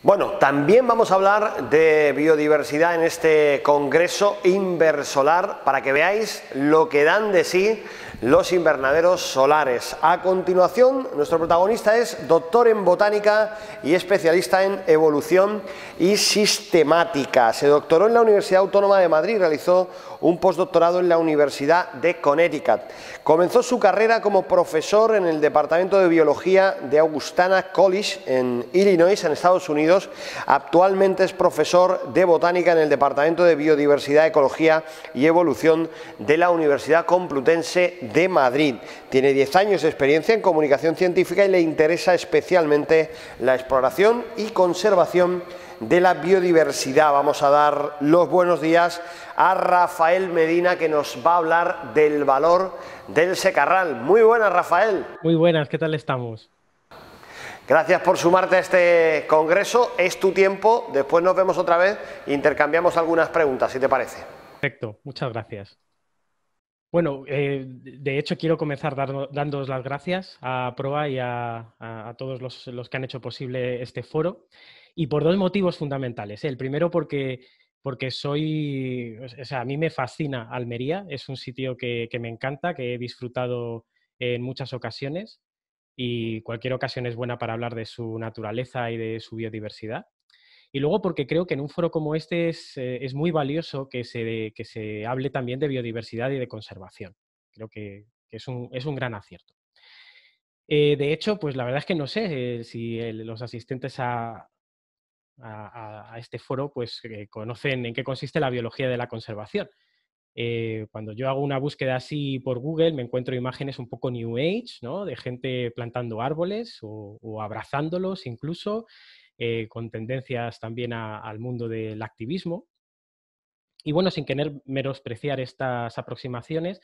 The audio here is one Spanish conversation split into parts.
Bueno, también vamos a hablar de biodiversidad en este Congreso Inversolar para que veáis lo que dan de sí los invernaderos solares. A continuación, nuestro protagonista es doctor en botánica y especialista en evolución y sistemática. Se doctoró en la Universidad Autónoma de Madrid y realizó un postdoctorado en la Universidad de Connecticut. Comenzó su carrera como profesor en el Departamento de Biología de Augustana College en Illinois, en Estados Unidos. Actualmente es profesor de botánica en el Departamento de Biodiversidad, Ecología y Evolución de la Universidad Complutense de Madrid. Tiene 10 años de experiencia en comunicación científica y le interesa especialmente la exploración y conservación de la biodiversidad. Vamos a dar los buenos días a Rafael Medina que nos va a hablar del valor del secarral. Muy buenas, Rafael. Muy buenas, ¿qué tal estamos? Gracias por sumarte a este congreso. Es tu tiempo. Después nos vemos otra vez e intercambiamos algunas preguntas, si te parece. Perfecto, muchas gracias. Bueno, eh, de hecho quiero comenzar dando, las gracias a Proa y a, todos los, que han hecho posible este foro y por dos motivos fundamentales. ¿eh? El primero porque, soy, o sea, a mí me fascina Almería, es un sitio que me encanta, que he disfrutado en muchas ocasiones y cualquier ocasión es buena para hablar de su naturaleza y de su biodiversidad. Y luego porque creo que en un foro como este es, eh, muy valioso que se, que se hable también de biodiversidad y de conservación. Creo que, es, un, gran acierto. Eh, de hecho, pues la verdad es que no sé eh, si los asistentes a, este foro pues conocen en qué consiste la biología de la conservación. cuando yo hago una búsqueda así por Google me encuentro imágenes un poco New Age, ¿no? De gente plantando árboles o abrazándolos incluso, eh, con tendencias también al mundo del activismo. Y bueno, sin querer menospreciar estas aproximaciones,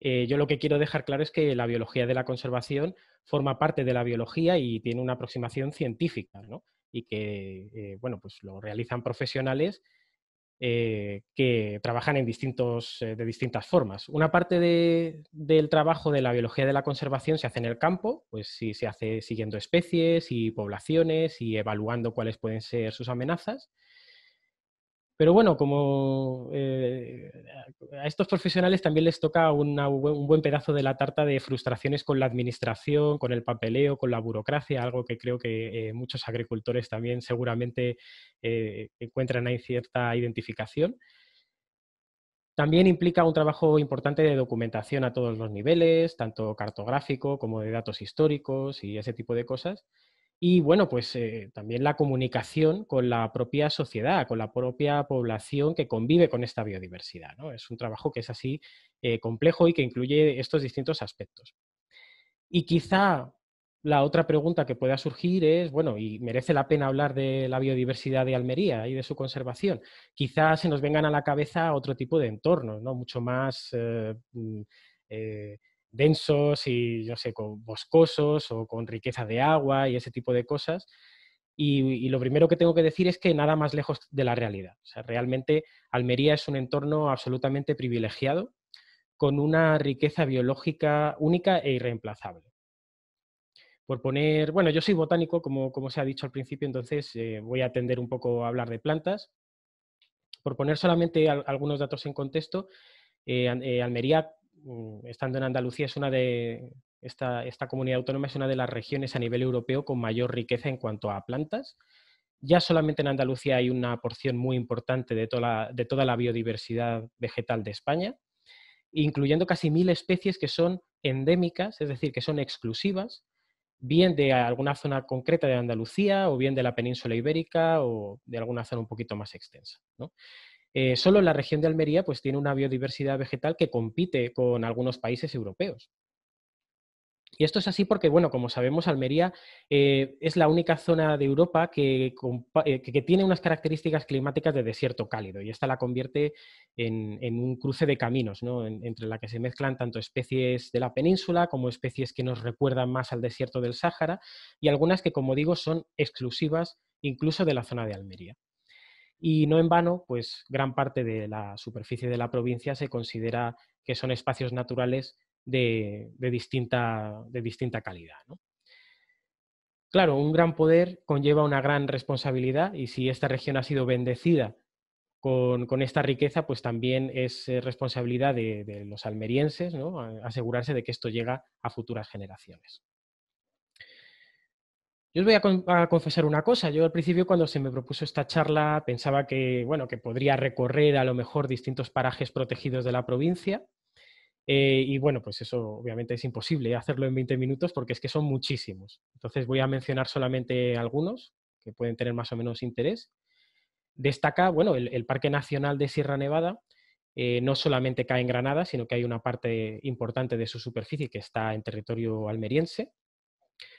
eh, yo lo que quiero dejar claro es que la biología de la conservación forma parte de la biología y tiene una aproximación científica, ¿no? Y que, eh, bueno, pues lo realizan profesionales eh, que trabajan eh, de distintas formas. Una parte del trabajo de la biología de la conservación se hace en el campo, pues sí, se hace siguiendo especies y poblaciones y evaluando cuáles pueden ser sus amenazas. Pero bueno, como eh, a estos profesionales también les toca un buen pedazo de la tarta de frustraciones con la administración, con el papeleo, con la burocracia, algo que creo que eh, muchos agricultores también seguramente eh, encuentran ahí cierta identificación. También implica un trabajo importante de documentación a todos los niveles, tanto cartográfico como de datos históricos y ese tipo de cosas y bueno, pues eh, también la comunicación con la propia sociedad, con la propia población que convive con esta biodiversidad. ¿no? Es un trabajo que es así eh, complejo y que incluye estos distintos aspectos. Y quizá la otra pregunta que pueda surgir es, bueno, ¿y merece la pena hablar de la biodiversidad de Almería y de su conservación? Quizá se nos vengan a la cabeza otro tipo de entornos, ¿no? mucho más... Eh, mm, densos y, yo sé, con boscosos o con riqueza de agua y ese tipo de cosas. Y, lo primero que tengo que decir es que nada más lejos de la realidad. realmente Almería es un entorno absolutamente privilegiado, con una riqueza biológica única e irreemplazable. Por poner, bueno, yo soy botánico, como, como se ha dicho al principio, entonces eh, voy a atender un poco a hablar de plantas. Por poner solamente algunos datos en contexto, eh, eh, Almería Mm, estando en Andalucía, es de, esta, comunidad autónoma es una de las regiones a nivel europeo con mayor riqueza en cuanto a plantas. Ya solamente en Andalucía hay una porción muy importante de toda la, de toda la biodiversidad vegetal de España, incluyendo casi mil especies que son endémicas, es decir, que son exclusivas, bien de alguna zona concreta de Andalucía o bien de la península ibérica o de alguna zona un poquito más extensa. ¿no? Eh, solo la región de Almería pues, tiene una biodiversidad vegetal que compite con algunos países europeos. Y esto es así porque, bueno, como sabemos, Almería eh, es la única zona de Europa eh, que, tiene unas características climáticas de desierto cálido y esta la convierte en, un cruce de caminos, entre la que se mezclan tanto especies de la península como especies que nos recuerdan más al desierto del Sáhara y algunas que, como digo, son exclusivas incluso de la zona de Almería. Y no en vano, pues gran parte de la superficie de la provincia se considera que son espacios naturales de, distinta, calidad. Claro, un gran poder conlleva una gran responsabilidad y si esta región ha sido bendecida con, esta riqueza, pues también es eh, responsabilidad de, los almerienses asegurarse de que esto llega a futuras generaciones. Yo os voy a, confesar una cosa. Yo al principio cuando se me propuso esta charla pensaba que, bueno, que podría recorrer a lo mejor distintos parajes protegidos de la provincia. Eh, y bueno, pues eso obviamente es imposible hacerlo en 20 minutos porque es que son muchísimos. Entonces voy a mencionar solamente algunos que pueden tener más o menos interés. Destaca, bueno, el, Parque Nacional de Sierra Nevada, eh, no solamente cae en Granada, sino que hay una parte importante de su superficie que está en territorio almeriense.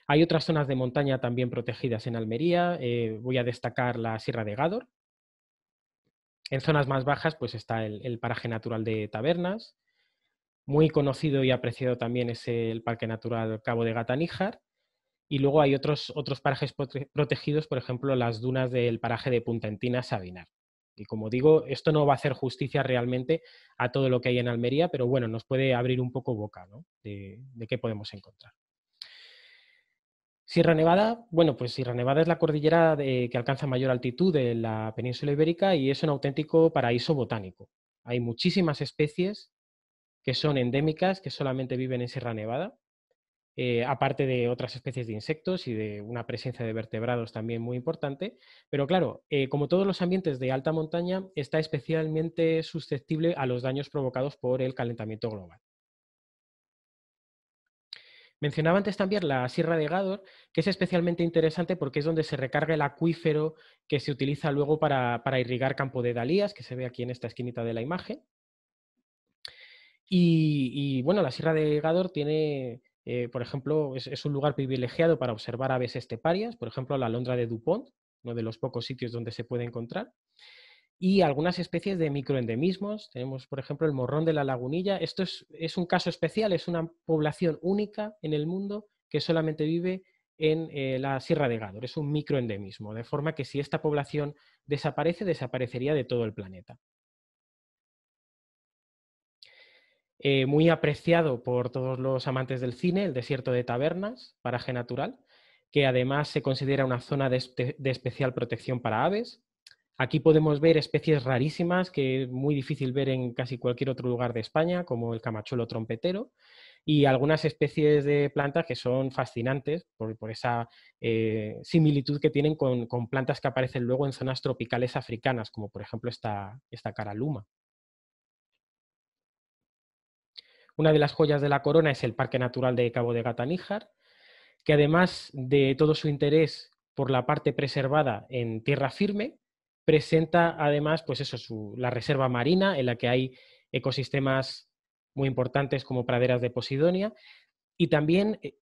Hay otras zonas de montaña también protegidas en Almería. Eh, voy a destacar la Sierra de Gádor. En zonas más bajas, pues está el, paraje natural de Tabernas. Muy conocido y apreciado también es el Parque Natural Cabo de Gataníjar. Y luego hay otros, otros parajes protegidos, por ejemplo, las dunas del paraje de Punta Entina Sabinar. Y como digo, esto no va a hacer justicia realmente a todo lo que hay en Almería, pero bueno, nos puede abrir un poco boca de qué podemos encontrar. Sierra Nevada, bueno, pues Sierra Nevada es la cordillera que alcanza mayor altitud de la península ibérica y es un auténtico paraíso botánico. Hay muchísimas especies que son endémicas, que solamente viven en Sierra Nevada, eh, aparte de otras especies de insectos y de una presencia de vertebrados también muy importante. Pero claro, eh, como todos los ambientes de alta montaña, está especialmente susceptible a los daños provocados por el calentamiento global. Mencionaba antes también la Sierra de Gador, que es especialmente interesante porque es donde se recarga el acuífero que se utiliza luego para, irrigar campo de Dalías, que se ve aquí en esta esquinita de la imagen. Y, bueno, la Sierra de Gador tiene, eh, por ejemplo, es, es, un lugar privilegiado para observar aves esteparias, por ejemplo, la alondra de Dupont, uno de los pocos sitios donde se puede encontrar y algunas especies de microendemismos. Tenemos, por ejemplo, el morrón de la lagunilla. Esto es, un caso especial, es una población única en el mundo que solamente vive en eh, la Sierra de Gádor. Es un microendemismo, de forma que si esta población desaparece, desaparecería de todo el planeta. Eh, muy apreciado por todos los amantes del cine, el desierto de Tabernas, paraje natural, que además se considera una zona de especial protección para aves, Aquí podemos ver especies rarísimas que es muy difícil ver en casi cualquier otro lugar de España, como el camachuelo trompetero, y algunas especies de plantas que son fascinantes por, esa eh, similitud que tienen con, plantas que aparecen luego en zonas tropicales africanas, como por ejemplo esta, esta caraluma. Una de las joyas de la corona es el Parque Natural de Cabo de Gata que además de todo su interés por la parte preservada en tierra firme, presenta además, pues eso, la reserva marina, en la que hay ecosistemas muy importantes como praderas de Posidonia, y también eh,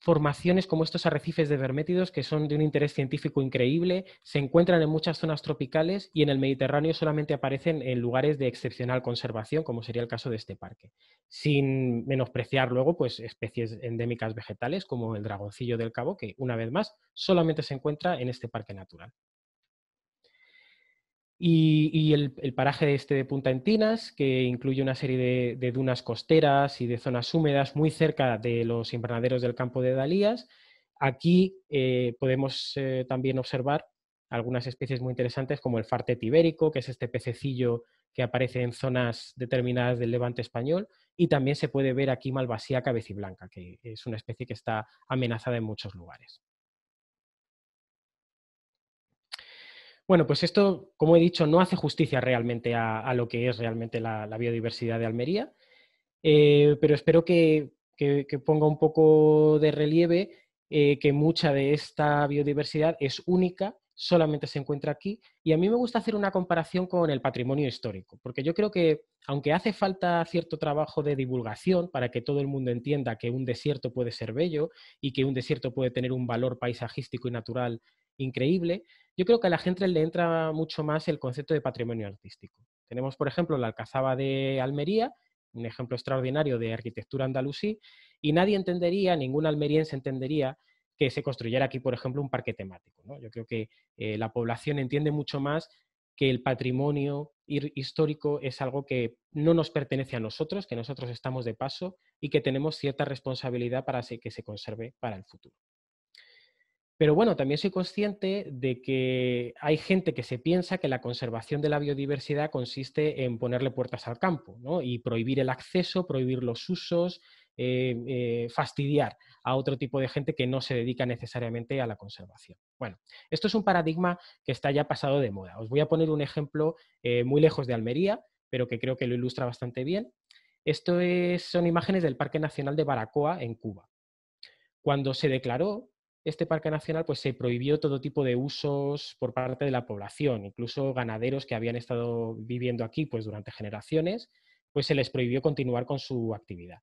formaciones como estos arrecifes de vermétidos que son de un interés científico increíble, se encuentran en muchas zonas tropicales y en el Mediterráneo solamente aparecen en lugares de excepcional conservación, como sería el caso de este parque, sin menospreciar luego pues, especies endémicas vegetales como el dragoncillo del cabo, que una vez más solamente se encuentra en este parque natural. Y, el, paraje este de Punta Entinas, que incluye una serie de, dunas costeras y de zonas húmedas muy cerca de los invernaderos del campo de Dalías. Aquí eh, podemos eh, también observar algunas especies muy interesantes como el farte tibérico, que es este pececillo que aparece en zonas determinadas del levante español, y también se puede ver aquí malvasía cabeciblanca, que es una especie que está amenazada en muchos lugares. Bueno, pues esto, como he dicho, no hace justicia realmente a, lo que es realmente la, biodiversidad de Almería, eh, pero espero que, ponga un poco de relieve eh, que mucha de esta biodiversidad es única solamente se encuentra aquí. Y a mí me gusta hacer una comparación con el patrimonio histórico, porque yo creo que, aunque hace falta cierto trabajo de divulgación para que todo el mundo entienda que un desierto puede ser bello y que un desierto puede tener un valor paisajístico y natural increíble, yo creo que a la gente le entra mucho más el concepto de patrimonio artístico. Tenemos, por ejemplo, la Alcazaba de Almería, un ejemplo extraordinario de arquitectura andalusí, y nadie entendería, ningún almeriense entendería que se construyera aquí, por ejemplo, un parque temático. ¿no? Yo creo que eh, la población entiende mucho más que el patrimonio histórico es algo que no nos pertenece a nosotros, que nosotros estamos de paso y que tenemos cierta responsabilidad para que se conserve para el futuro. Pero bueno, también soy consciente de que hay gente que se piensa que la conservación de la biodiversidad consiste en ponerle puertas al campo y prohibir el acceso, prohibir los usos, Em, eh, fastidiar a otro tipo de gente que no se dedica necesariamente a la conservación. Bueno, esto es un paradigma que está ya pasado de moda. Os voy a poner un ejemplo eh, muy lejos de Almería, pero que creo que lo ilustra bastante bien. Estas son imágenes del Parque Nacional de Baracoa en Cuba. Cuando se declaró este parque nacional, pues se prohibió todo tipo de usos por parte de la población, incluso ganaderos que habían estado viviendo aquí pues, durante generaciones, pues se les prohibió continuar con su actividad.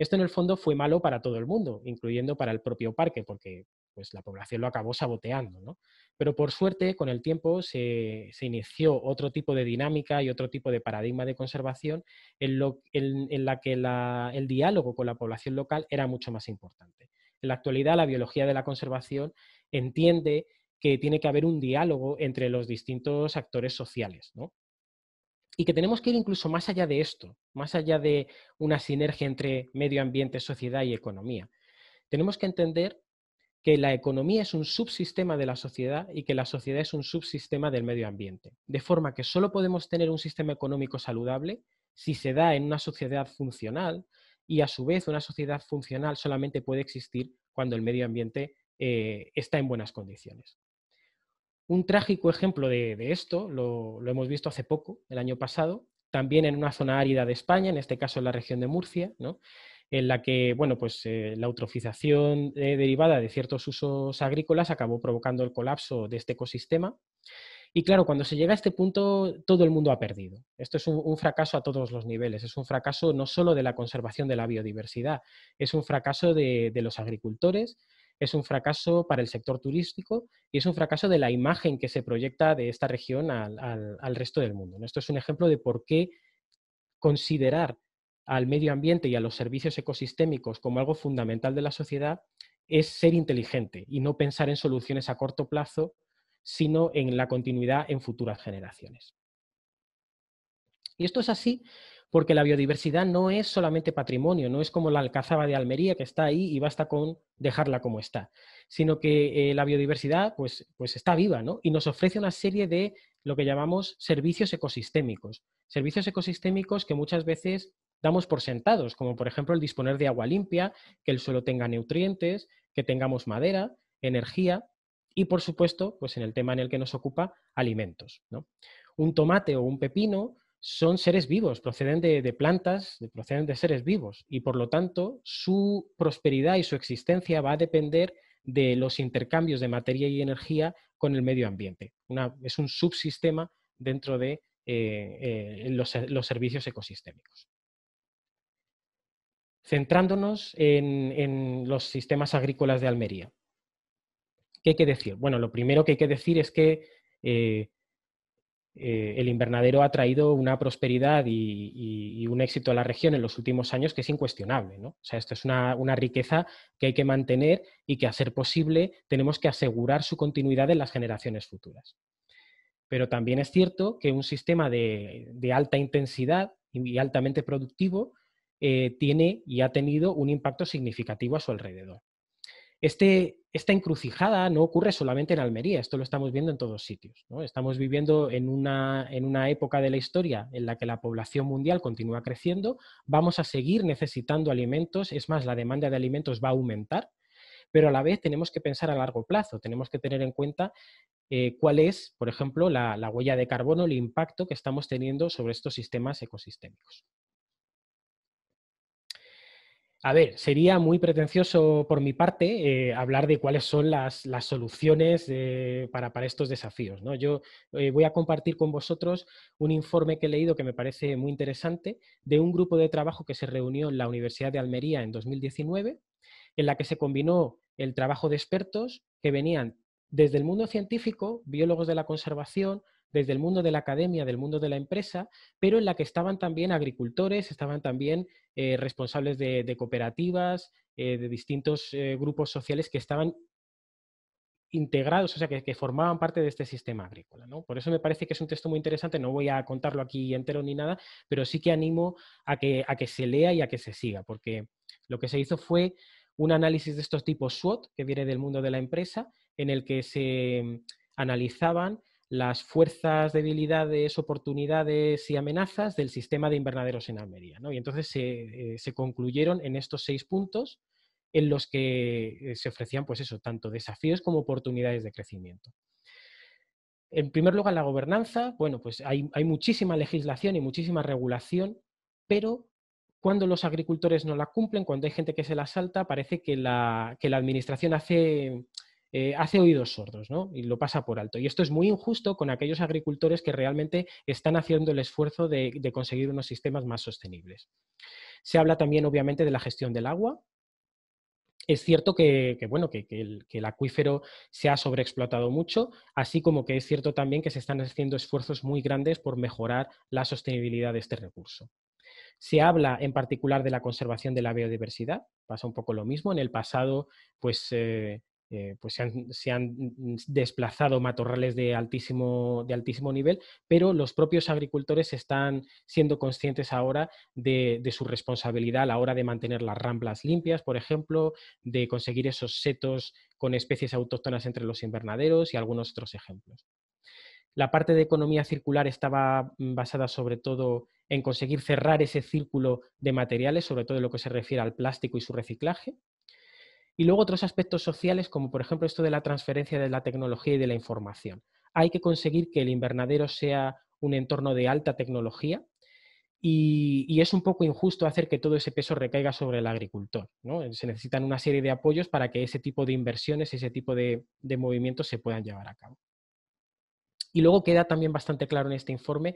Esto en el fondo fue malo para todo el mundo, incluyendo para el propio parque, porque pues, la población lo acabó saboteando. ¿no? Pero por suerte, con el tiempo se, inició otro tipo de dinámica y otro tipo de paradigma de conservación en, la que el diálogo con la población local era mucho más importante. En la actualidad, la biología de la conservación entiende que tiene que haber un diálogo entre los distintos actores sociales. ¿no? y que tenemos que ir incluso más allá de esto, más allá de una sinergia entre medio ambiente, sociedad y economía. Tenemos que entender que la economía es un subsistema de la sociedad y que la sociedad es un subsistema del medio ambiente. De forma que solo podemos tener un sistema económico saludable si se da en una sociedad funcional y a su vez una sociedad funcional solamente puede existir cuando el medio ambiente eh, está en buenas condiciones. Un trágico ejemplo de, esto lo, hemos visto hace poco, el año pasado, también en una zona árida de España, en este caso en la región de Murcia, en la que bueno, pues, eh, la eutrofización eh, derivada de ciertos usos agrícolas acabó provocando el colapso de este ecosistema. Y claro, cuando se llega a este punto, todo el mundo ha perdido. Esto es un, fracaso a todos los niveles. Es un fracaso no solo de la conservación de la biodiversidad, es un fracaso de los agricultores, es un fracaso para el sector turístico y es un fracaso de la imagen que se proyecta de esta región al, resto del mundo. Esto es un ejemplo de por qué considerar al medio ambiente y a los servicios ecosistémicos como algo fundamental de la sociedad es ser inteligente y no pensar en soluciones a corto plazo, sino en la continuidad en futuras generaciones. Y esto es así porque la biodiversidad no es solamente patrimonio, no es como la alcazaba de Almería que está ahí y basta con dejarla como está, sino que eh, la biodiversidad pues, pues está viva ¿no? y nos ofrece una serie de lo que llamamos servicios ecosistémicos, servicios ecosistémicos que muchas veces damos por sentados, como por ejemplo el disponer de agua limpia, que el suelo tenga nutrientes, que tengamos madera, energía y por supuesto, pues en el tema en el que nos ocupa, alimentos. ¿no? Un tomate o un pepino son seres vivos, proceden de, plantas, proceden de seres vivos y por lo tanto su prosperidad y su existencia va a depender de los intercambios de materia y energía con el medio ambiente. es un subsistema dentro de eh, eh, los, servicios ecosistémicos. Centrándonos en, los sistemas agrícolas de Almería. ¿Qué hay que decir? Bueno, lo primero que hay que decir es que eh, eh, el invernadero ha traído una prosperidad y, un éxito a la región en los últimos años que es incuestionable. O sea, esto es una, riqueza que hay que mantener y que, a ser posible, tenemos que asegurar su continuidad en las generaciones futuras. Pero también es cierto que un sistema de, alta intensidad y altamente productivo eh, tiene y ha tenido un impacto significativo a su alrededor. Este, esta encrucijada no ocurre solamente en Almería, esto lo estamos viendo en todos sitios. Estamos viviendo en una, época de la historia en la que la población mundial continúa creciendo, vamos a seguir necesitando alimentos, es más, la demanda de alimentos va a aumentar, pero a la vez tenemos que pensar a largo plazo, tenemos que tener en cuenta eh, cuál es, por ejemplo, la, huella de carbono, el impacto que estamos teniendo sobre estos sistemas ecosistémicos. A ver, sería muy pretencioso por mi parte eh, hablar de cuáles son las, soluciones eh, para, estos desafíos. ¿no? Yo eh, voy a compartir con vosotros un informe que he leído que me parece muy interesante de un grupo de trabajo que se reunió en la Universidad de Almería en 2019, en la que se combinó el trabajo de expertos que venían desde el mundo científico, biólogos de la conservación, desde el mundo de la academia, del mundo de la empresa, pero en la que estaban también agricultores, estaban también eh, responsables de, cooperativas, eh, de distintos eh, grupos sociales que estaban integrados, o sea, que, formaban parte de este sistema agrícola. Por eso me parece que es un texto muy interesante, no voy a contarlo aquí entero ni nada, pero sí que animo a que, a que se lea y a que se siga, porque lo que se hizo fue un análisis de estos tipos SWOT, que viene del mundo de la empresa, en el que se mm, analizaban las fuerzas, debilidades, oportunidades y amenazas del sistema de invernaderos en Almería. Y entonces eh, se, concluyeron en estos seis puntos en los que eh, se ofrecían, pues eso, tanto desafíos como oportunidades de crecimiento. En primer lugar, la gobernanza. Bueno, pues hay, muchísima legislación y muchísima regulación, pero cuando los agricultores no la cumplen, cuando hay gente que se la salta, parece que la, que la administración hace eh, hace oídos sordos ¿no? y lo pasa por alto. Y esto es muy injusto con aquellos agricultores que realmente están haciendo el esfuerzo de, conseguir unos sistemas más sostenibles. Se habla también, obviamente, de la gestión del agua, es cierto que, bueno, que, el, acuífero se ha sobreexplotado mucho, así como que es cierto también que se están haciendo esfuerzos muy grandes por mejorar la sostenibilidad de este recurso. Se habla en particular de la conservación de la biodiversidad, pasa un poco lo mismo. En el pasado, pues eh, eh, pues, se han, mm, mm, desplazado matorrales de altísimo, nivel, pero los propios agricultores están siendo conscientes ahora de, su responsabilidad a la hora de mantener las ramblas limpias, por ejemplo, de conseguir esos setos con especies autóctonas entre los invernaderos y algunos otros ejemplos. La parte de economía circular estaba mm, basada sobre todo en conseguir cerrar ese círculo de materiales, sobre todo en lo que se refiere al plástico y su reciclaje y luego otros aspectos sociales, como por ejemplo esto de la transferencia de la tecnología y de la información. Hay que conseguir que el invernadero sea un entorno de alta tecnología, y, es un poco injusto hacer que todo ese peso recaiga sobre el agricultor. ¿no? Se necesitan una serie de apoyos para que ese tipo de inversiones, ese tipo de, movimientos se puedan llevar a cabo. Y luego queda también bastante claro en este informe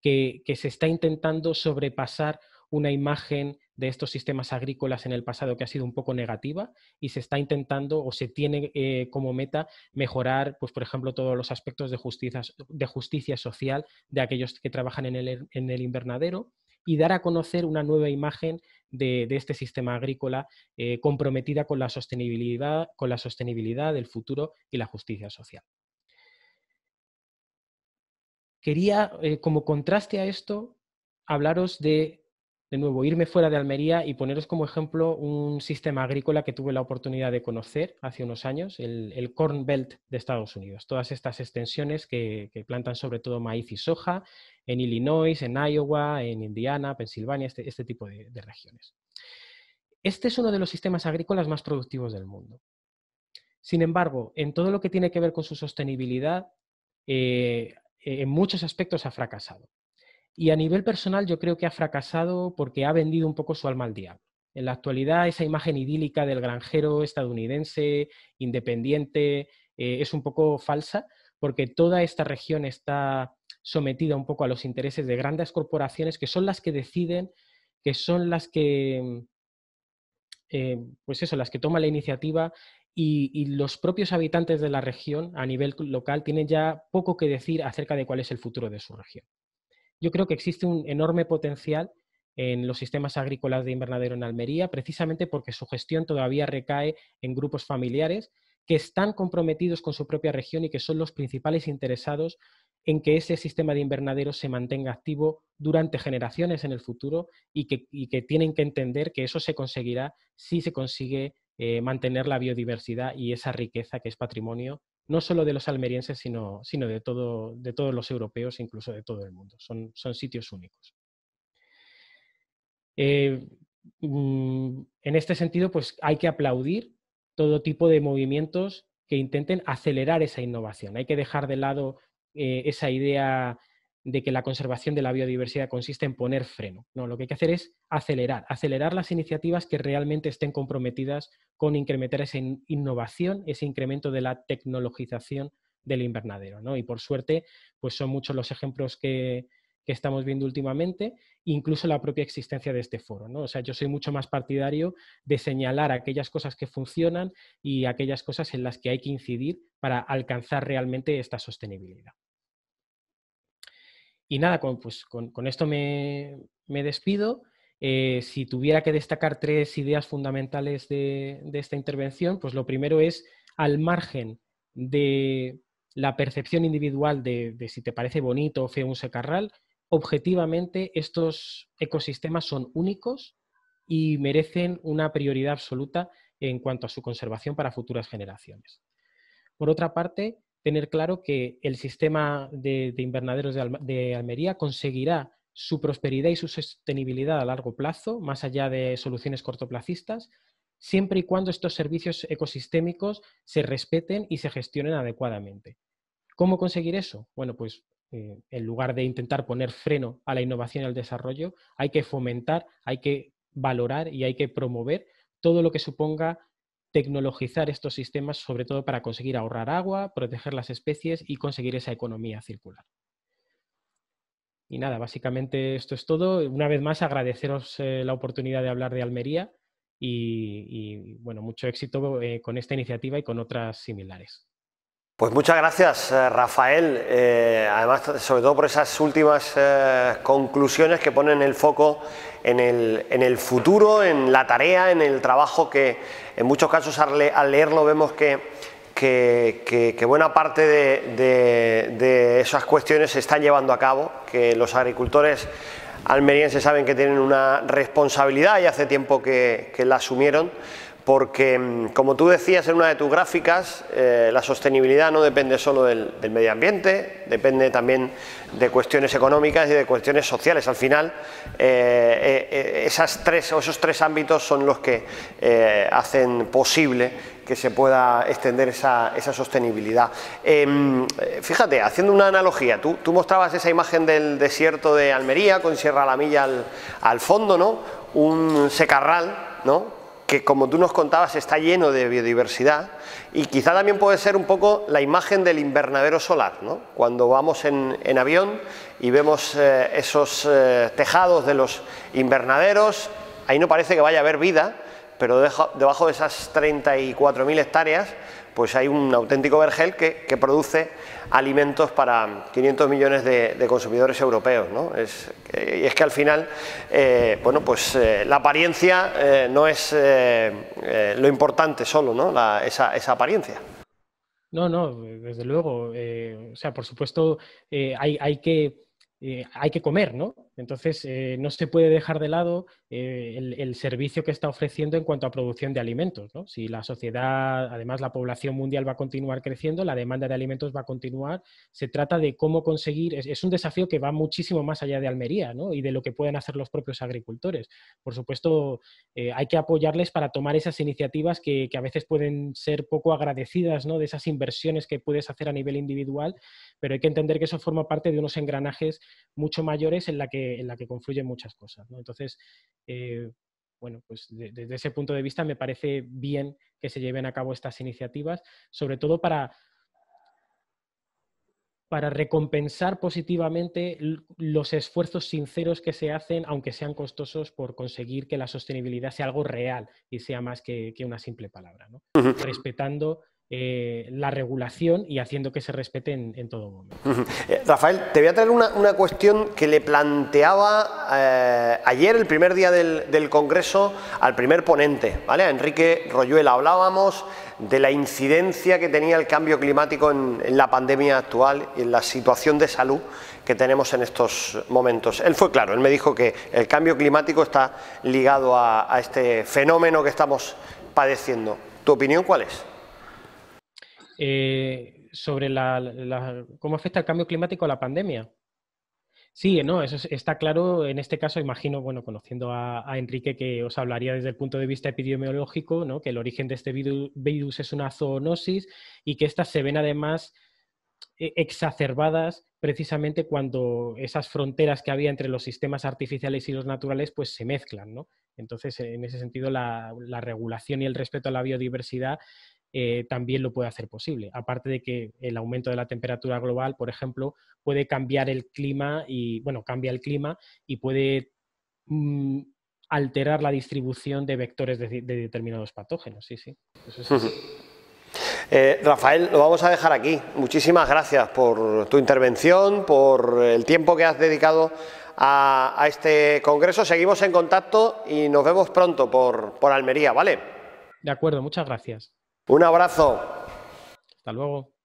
que se está intentando sobrepasar una imagen de estos sistemas agrícolas en el pasado que ha sido un poco negativa y se está intentando o se tiene eh, como meta mejorar, pues, por ejemplo, todos los aspectos de justicia, de justicia social de aquellos que trabajan en el, invernadero y dar a conocer una nueva imagen de, este sistema agrícola eh, comprometida con la, sostenibilidad, con la sostenibilidad del futuro y la justicia social. Quería, eh, como contraste a esto, hablaros de de nuevo, irme fuera de Almería y poneros como ejemplo un sistema agrícola que tuve la oportunidad de conocer hace unos años, el, Corn Belt de Estados Unidos. Todas estas extensiones que, plantan sobre todo maíz y soja en Illinois, en Iowa, en Indiana, Pensilvania, este, este tipo de, regiones. Este es uno de los sistemas agrícolas más productivos del mundo. Sin embargo, en todo lo que tiene que ver con su sostenibilidad, eh, en muchos aspectos ha fracasado. Y a nivel personal yo creo que ha fracasado porque ha vendido un poco su alma al diablo. En la actualidad esa imagen idílica del granjero estadounidense, independiente, eh, es un poco falsa porque toda esta región está sometida un poco a los intereses de grandes corporaciones que son las que deciden, que son las que, eh, pues eso, las que toman la iniciativa y, los propios habitantes de la región a nivel local tienen ya poco que decir acerca de cuál es el futuro de su región yo creo que existe un enorme potencial en los sistemas agrícolas de invernadero en Almería, precisamente porque su gestión todavía recae en grupos familiares que están comprometidos con su propia región y que son los principales interesados en que ese sistema de invernadero se mantenga activo durante generaciones en el futuro y que, tienen que entender que eso se conseguirá si se consigue eh, mantener la biodiversidad y esa riqueza que es patrimonio no solo de los almerienses, sino, sino de, todo, de todos los europeos, incluso de todo el mundo. Son, son sitios únicos. Eh, mm, en este sentido, pues hay que aplaudir todo tipo de movimientos que intenten acelerar esa innovación. Hay que dejar de lado eh, esa idea de que la conservación de la biodiversidad consiste en poner freno. No, lo que hay que hacer es acelerar, acelerar las iniciativas que realmente estén comprometidas con incrementar esa innovación, ese incremento de la tecnologización del invernadero. ¿no? Y por suerte, pues son muchos los ejemplos que, estamos viendo últimamente, incluso la propia existencia de este foro. ¿no? O sea, yo soy mucho más partidario de señalar aquellas cosas que funcionan y aquellas cosas en las que hay que incidir para alcanzar realmente esta sostenibilidad. Y nada, con, pues, con, esto me, despido. Eh, si tuviera que destacar tres ideas fundamentales de, esta intervención, pues lo primero es, al margen de la percepción individual de, de si te parece bonito o feo un secarral, objetivamente estos ecosistemas son únicos y merecen una prioridad absoluta en cuanto a su conservación para futuras generaciones. Por otra parte, tener claro que el sistema de, invernaderos de, Almería conseguirá su prosperidad y su sostenibilidad a largo plazo, más allá de soluciones cortoplacistas, siempre y cuando estos servicios ecosistémicos se respeten y se gestionen adecuadamente. ¿Cómo conseguir eso? Bueno, pues eh, en lugar de intentar poner freno a la innovación y al desarrollo, hay que fomentar, hay que valorar y hay que promover todo lo que suponga tecnologizar estos sistemas, sobre todo para conseguir ahorrar agua, proteger las especies y conseguir esa economía circular. Y nada, básicamente esto es todo. Una vez más, agradeceros eh, la oportunidad de hablar de Almería y, bueno, mucho éxito eh, con esta iniciativa y con otras similares. Pues muchas gracias, eh, Rafael. Eh, además, sobre todo por esas últimas eh, conclusiones que ponen el foco en el, futuro, en la tarea, en el trabajo que en muchos casos al, leerlo vemos que, buena parte de, de, esas cuestiones se están llevando a cabo, que los agricultores almerienses saben que tienen una responsabilidad y hace tiempo que la asumieron porque mm, como tú decías en una de tus gráficas, eh, la sostenibilidad no depende solo del, medio ambiente, depende también de cuestiones económicas y de cuestiones sociales. Al final, eh, eh, esas tres, esos tres ámbitos son los que hacen posible que se pueda extender esa, sostenibilidad. Em, fíjate, haciendo una analogía, tú, mostrabas esa imagen del desierto de Almería con Sierra Lamilla al, al fondo, ¿no? Un secarral, ¿no? que como tú nos contabas está lleno de biodiversidad y quizá también puede ser un poco la imagen del invernadero solar, ¿no? cuando vamos en, avión y vemos eh, esos eh, tejados de los invernaderos, ahí no parece que vaya a haber vida, pero debajo de esas 34.000 hectáreas pues hay un auténtico vergel que, produce alimentos para 500 millones de, consumidores europeos. ¿no? Eh, y es que al final, eh, bueno, pues eh, la apariencia no es lo importante solo, ¿no? esa, apariencia. No, no, desde luego. o sea, por supuesto, hay, que hay que comer, ¿no? Entonces, eh, no se puede dejar de lado eh, el, servicio que está ofreciendo en cuanto a producción de alimentos. ¿no? Si la sociedad, además la población mundial va a continuar creciendo, la demanda de alimentos va a continuar, se trata de cómo conseguir, es, un desafío que va muchísimo más allá de Almería y de lo que pueden hacer los propios agricultores. Por supuesto, eh, hay que apoyarles para tomar esas iniciativas que, a veces pueden ser poco agradecidas ¿no? de esas inversiones que puedes hacer a nivel individual, pero hay que entender que eso forma parte de unos engranajes mucho mayores en la que en la que confluyen muchas cosas. Entonces, eh, bueno, pues desde ese punto de vista me parece bien que se lleven a cabo estas iniciativas, sobre todo para, para recompensar positivamente los esfuerzos sinceros que se hacen, aunque sean costosos, por conseguir que la sostenibilidad sea algo real y sea más que, una simple palabra, respetando eh, la regulación y haciendo que se respete en, todo momento. Eh, Rafael, te voy a traer una, cuestión que le planteaba eh, ayer, el primer día del, Congreso, al primer ponente, ¿vale? A Enrique Royuela. Hablábamos de la incidencia que tenía el cambio climático en, la pandemia actual y en la situación de salud que tenemos en estos momentos. Él fue claro, él me dijo que el cambio climático está ligado a este fenómeno que estamos padeciendo. ¿Tu opinión cuál es? Eh, sobre cómo afecta el cambio climático a la pandemia. Sí, no, eso está claro. En este caso, imagino, bueno, conociendo a, Enrique, que os hablaría desde el punto de vista epidemiológico, ¿no? que el origen de este virus, es una zoonosis y que estas se ven además eh, exacerbadas precisamente cuando esas fronteras que había entre los sistemas artificiales y los naturales pues se mezclan, ¿no? Entonces, en ese sentido, la regulación y el respeto a la biodiversidad eh, también lo puede hacer posible. Aparte de que el aumento de la temperatura global, por ejemplo, puede cambiar el clima y, bueno, cambia el clima y puede mm, alterar la distribución de vectores de, determinados patógenos. Sí, sí. Eh, Rafael, lo vamos a dejar aquí. Muchísimas gracias por tu intervención, por el tiempo que has dedicado a, a este congreso. Seguimos en contacto y nos vemos pronto por, por Almería, ¿vale? De acuerdo, muchas gracias. Un abrazo. Hasta luego.